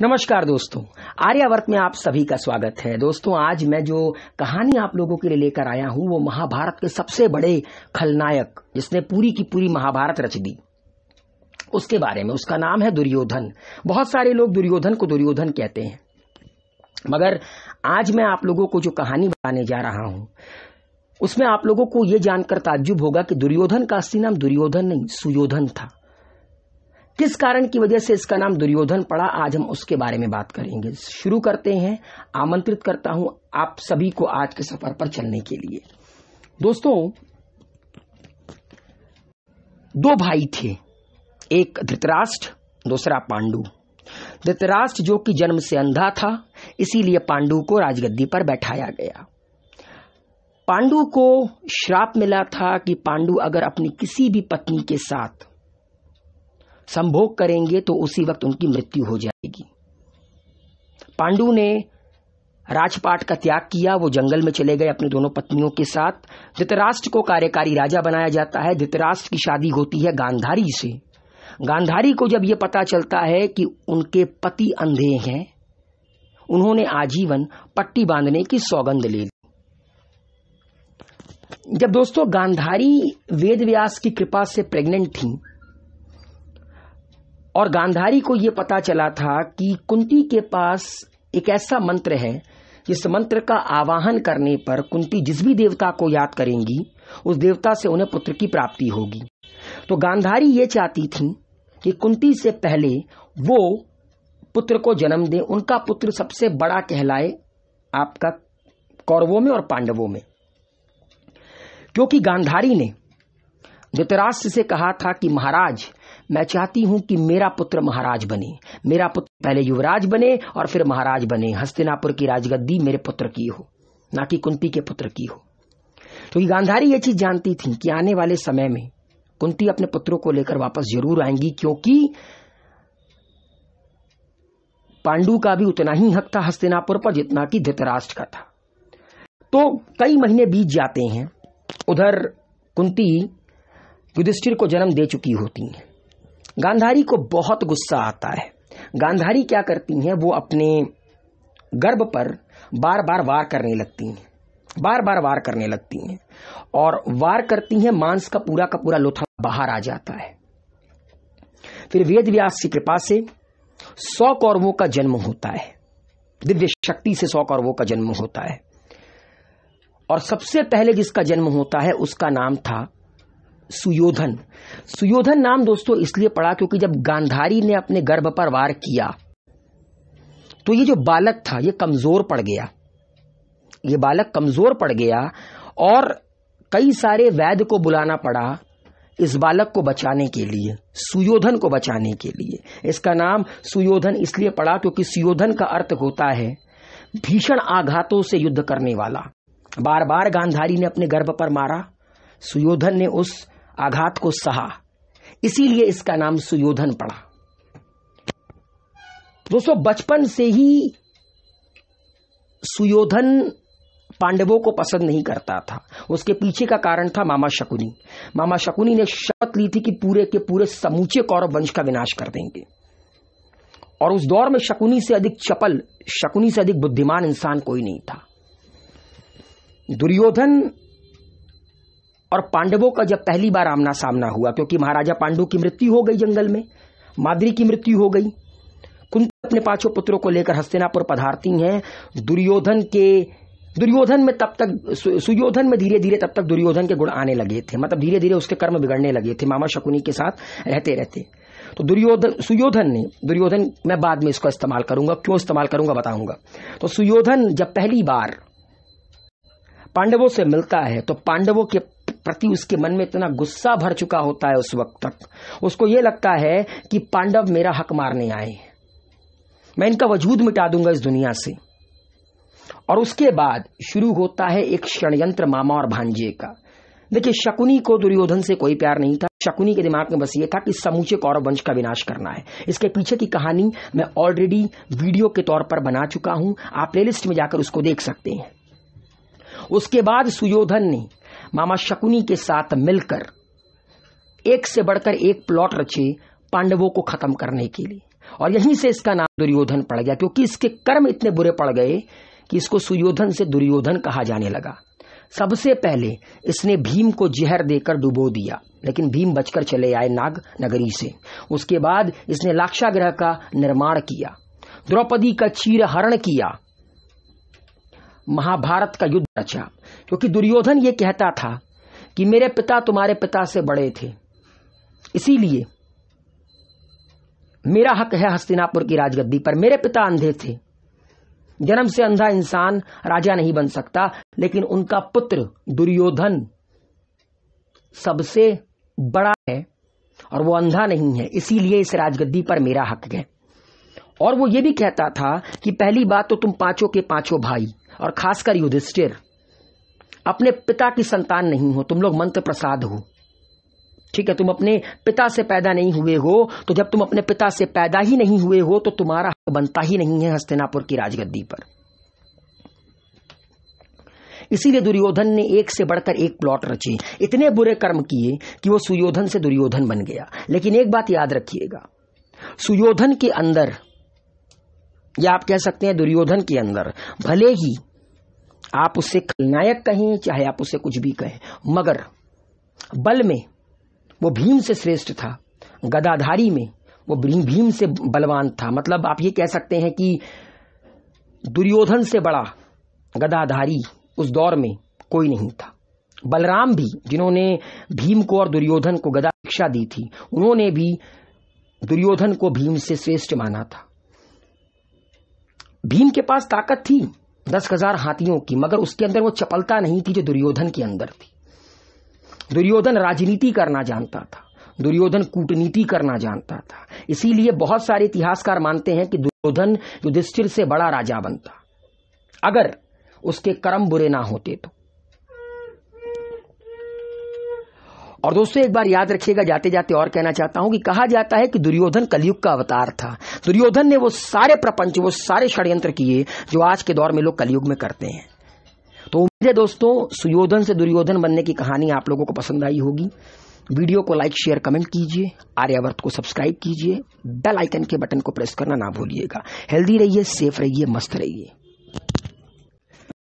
नमस्कार दोस्तों आर्यावर्त में आप सभी का स्वागत है दोस्तों आज मैं जो कहानी आप लोगों के लिए लेकर आया हूं वो महाभारत के सबसे बड़े खलनायक जिसने पूरी की पूरी महाभारत रच दी उसके बारे में उसका नाम है दुर्योधन बहुत सारे लोग दुर्योधन को दुर्योधन कहते हैं मगर आज मैं आप लोगों को जो कहानी बताने जा रहा हूं उसमें आप लोगों को ये जानकर ताज्जुब होगा कि दुर्योधन का असली नाम दुर्योधन नहीं सुयोधन था किस कारण की वजह से इसका नाम दुर्योधन पड़ा आज हम उसके बारे में बात करेंगे शुरू करते हैं आमंत्रित करता हूं आप सभी को आज के सफर पर चलने के लिए दोस्तों दो भाई थे एक धृतराष्ट्र दूसरा पांडु धृतराष्ट्र जो कि जन्म से अंधा था इसीलिए पांडु को राजगद्दी पर बैठाया गया पांडु को श्राप मिला था कि पांडु अगर अपनी किसी भी पत्नी के साथ संभोग करेंगे तो उसी वक्त उनकी मृत्यु हो जाएगी पांडु ने राजपाट का त्याग किया वो जंगल में चले गए अपनी दोनों पत्नियों के साथ धृतराष्ट्र को कार्यकारी राजा बनाया जाता है धृतराष्ट्र की शादी होती है गांधारी से गांधारी को जब यह पता चलता है कि उनके पति अंधे हैं उन्होंने आजीवन पट्टी बांधने की सौगंध ले ली जब दोस्तों गांधारी वेद व्यास की कृपा से प्रेग्नेंट थी और गांधारी को यह पता चला था कि कुंती के पास एक ऐसा मंत्र है जिस मंत्र का आवाहन करने पर कुंती जिस भी देवता को याद करेंगी उस देवता से उन्हें पुत्र की प्राप्ति होगी तो गांधारी ये चाहती थी कि कुंती से पहले वो पुत्र को जन्म दे उनका पुत्र सबसे बड़ा कहलाए आपका कौरवों में और पांडवों में क्योंकि गांधारी ने धृतराष्ट्र से कहा था कि महाराज मैं चाहती हूं कि मेरा पुत्र महाराज बने मेरा पुत्र पहले युवराज बने और फिर महाराज बने हस्तिनापुर की राजगद्दी मेरे पुत्र की हो ना कि कुंती के पुत्र की हो क्योंकि तो गांधारी ये चीज जानती थी कि आने वाले समय में कुंती अपने पुत्रों को लेकर वापस जरूर आएंगी क्योंकि पांडु का भी उतना ही हक था हस्तिनापुर पर जितना कि धृतराष्ट्र का था तो कई महीने बीत जाते हैं उधर कुंती युधिष्ठिर को जन्म दे चुकी होती हैं गांधारी को बहुत गुस्सा आता है गांधारी क्या करती हैं वो अपने गर्भ पर बार बार वार करने लगती हैं बार बार वार करने लगती हैं और वार करती हैं मांस का पूरा का पूरा लोथा बाहर आ जाता है फिर वेद व्यास की कृपा से सौ कौरवों का जन्म होता है दिव्य शक्ति से सौ कौरवों का जन्म होता है और सबसे पहले जिसका जन्म होता है उसका नाम था सुयोधन सुयोधन नाम दोस्तों इसलिए पड़ा क्योंकि जब गांधारी ने अपने गर्भ पर वार किया तो ये जो बालक था ये कमजोर पड़ गया ये बालक कमजोर पड़ गया और कई सारे वैद्य को बुलाना पड़ा इस बालक को बचाने के लिए सुयोधन को बचाने के लिए इसका नाम सुयोधन इसलिए पड़ा क्योंकि सुयोधन का अर्थ होता है भीषण आघातों से युद्ध करने वाला बार बार गांधारी ने अपने गर्भ पर मारा सुयोधन ने उस आघात को सहा इसीलिए इसका नाम सुयोधन पड़ा दोस्तों बचपन से ही सुयोधन पांडवों को पसंद नहीं करता था उसके पीछे का कारण था मामा शकुनी मामा शकुनी ने शपथ ली थी कि पूरे के पूरे समूचे कौरव वंश का विनाश कर देंगे और उस दौर में शकुनी से अधिक चपल शकुनी से अधिक बुद्धिमान इंसान कोई नहीं था दुर्योधन और पांडवों का जब पहली बार आमना सामना हुआ क्योंकि महाराजा पांडु की मृत्यु हो गई जंगल में माद्री की मृत्यु हो गई कुंत अपने पांचों पुत्रों को लेकर हस्तिनापुर पधारती हैं दुर्योधन के दुर्योधन में तब तक सुयोधन में धीरे धीरे तब तक दुर्योधन के गुण आने लगे थे मतलब धीरे धीरे उसके कर्म बिगड़ने लगे थे मामा शकुनी के साथ रहते रहते तो दुर्योधन सुयोधन ने दुर्योधन मैं बाद में इसका इस्तेमाल करूंगा क्यों इस्तेमाल करूंगा बताऊंगा तो सुयोधन जब पहली बार पांडवों से मिलता है तो पांडवों के प्रति उसके मन में इतना गुस्सा भर चुका होता है उस वक्त तक उसको यह लगता है कि पांडव मेरा हक मारने आए मैं इनका वजूद मिटा दूंगा इस दुनिया से और उसके बाद शुरू होता है एक षडयंत्र मामा और भांजे का देखिए शकुनी को दुर्योधन से कोई प्यार नहीं था शकुनी के दिमाग में बस ये था कि समूचे कौरव वंश का विनाश करना है इसके पीछे की कहानी मैं ऑलरेडी वीडियो के तौर पर बना चुका हूं आप प्लेलिस्ट में जाकर उसको देख सकते हैं उसके बाद सुयोधन ने मामा शकुनी के साथ मिलकर एक से बढ़कर एक प्लॉट रचे पांडवों को खत्म करने के लिए और यहीं से इसका नाम दुर्योधन पड़ गया क्योंकि इसके कर्म इतने बुरे पड़ गए कि इसको सुयोधन से दुर्योधन कहा जाने लगा सबसे पहले इसने भीम को जहर देकर डुबो दिया लेकिन भीम बचकर चले आए नाग नगरी से उसके बाद इसने लाक्षाग्रह का निर्माण किया द्रौपदी का चीरहरण किया महाभारत का युद्ध रचा क्योंकि दुर्योधन ये कहता था कि मेरे पिता तुम्हारे पिता से बड़े थे इसीलिए मेरा हक है हस्तिनापुर की राजगद्दी पर मेरे पिता अंधे थे जन्म से अंधा इंसान राजा नहीं बन सकता लेकिन उनका पुत्र दुर्योधन सबसे बड़ा है और वो अंधा नहीं है इसीलिए इस राजगद्दी पर मेरा हक है और वो ये भी कहता था कि पहली बात तो तुम पांचों के पांचों भाई और खासकर युधिष्ठिर अपने पिता की संतान नहीं हो तुम लोग मंत्र प्रसाद हो ठीक है तुम अपने पिता से पैदा नहीं हुए हो तो जब तुम अपने पिता से पैदा ही नहीं हुए हो तो तुम्हारा हक बनता ही नहीं है हस्तिनापुर की राजगद्दी पर इसीलिए दुर्योधन ने एक से बढ़कर एक प्लॉट रचे इतने बुरे कर्म किए कि वो सुयोधन से दुर्योधन बन गया लेकिन एक बात याद रखिएगा सुयोधन के अंदर या आप कह सकते हैं दुर्योधन के अंदर भले ही आप उसे खलनायक कहें चाहे आप उसे कुछ भी कहें मगर बल में वो भीम से श्रेष्ठ था गदाधारी में वो भीम से बलवान था मतलब आप ये कह सकते हैं कि दुर्योधन से बड़ा गदाधारी उस दौर में कोई नहीं था बलराम भी जिन्होंने भीम को और दुर्योधन को गदा शिक्षा दी थी उन्होंने भी दुर्योधन को भीम से श्रेष्ठ माना था भीम के पास ताकत थी दस हजार हाथियों की मगर उसके अंदर वो चपलता नहीं थी जो दुर्योधन के अंदर थी दुर्योधन राजनीति करना जानता था दुर्योधन कूटनीति करना जानता था इसीलिए बहुत सारे इतिहासकार मानते हैं कि दुर्योधन युधिष्ठिर से बड़ा राजा बनता अगर उसके कर्म बुरे ना होते तो और दोस्तों एक बार याद रखिएगा जाते जाते और कहना चाहता हूं कि कहा जाता है कि दुर्योधन कलयुग का अवतार था दुर्योधन ने वो सारे प्रपंच वो सारे षड्यंत्र किए जो आज के दौर में लोग कलयुग में करते हैं तो मुझे दोस्तों सुयोधन से दुर्योधन बनने की कहानी आप लोगों को पसंद आई होगी वीडियो को लाइक शेयर कमेंट कीजिए आर्यावर्त को सब्सक्राइब कीजिए बेल आइकन के बटन को प्रेस करना ना भूलिएगा हेल्दी रहिए सेफ रहिए मस्त रहिए